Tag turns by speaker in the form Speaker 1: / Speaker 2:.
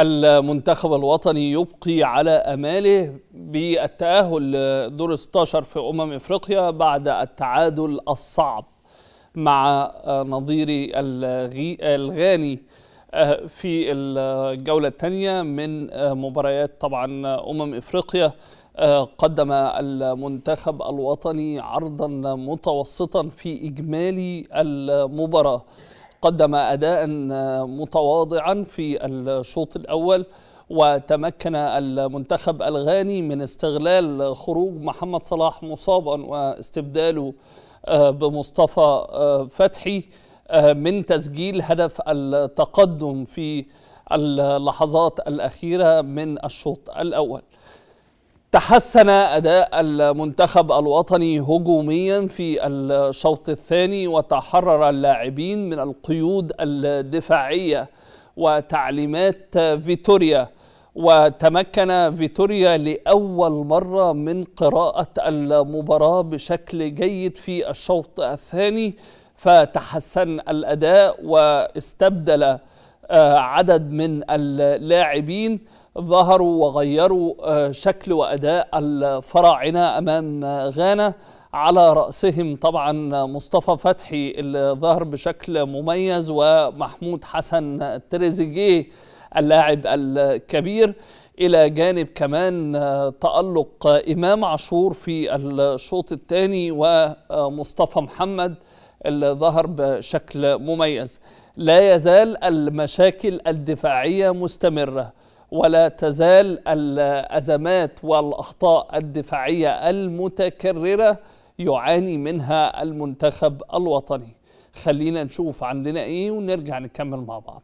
Speaker 1: المنتخب الوطني يبقي على اماله بالتاهل لدور 16 في امم افريقيا بعد التعادل الصعب مع نظيري الغاني آه، في الجوله الثانيه من آه، مباريات طبعا امم افريقيا آه، قدم المنتخب الوطني عرضا متوسطا في اجمالي المباراه قدم أداء آه، متواضعا في الشوط الأول وتمكن المنتخب الغاني من استغلال خروج محمد صلاح مصابا واستبداله آه، بمصطفى آه، فتحي من تسجيل هدف التقدم في اللحظات الأخيرة من الشوط الأول تحسن أداء المنتخب الوطني هجوميا في الشوط الثاني وتحرر اللاعبين من القيود الدفاعية وتعليمات فيتوريا وتمكن فيتوريا لأول مرة من قراءة المباراة بشكل جيد في الشوط الثاني فتحسن الأداء واستبدل آه، عدد من اللاعبين ظهروا وغيروا آه، شكل وأداء الفراعنة أمام غانا على رأسهم طبعا مصطفى فتحي اللي ظهر بشكل مميز ومحمود حسن تريزيجيه اللاعب الكبير إلى جانب كمان آه، تألق إمام عاشور في الشوط الثاني ومصطفى محمد اللي ظهر بشكل مميز لا يزال المشاكل الدفاعية مستمرة ولا تزال الازمات والاخطاء الدفاعيه المتكرره يعاني منها المنتخب الوطني خلينا نشوف عندنا ايه ونرجع نكمل مع بعض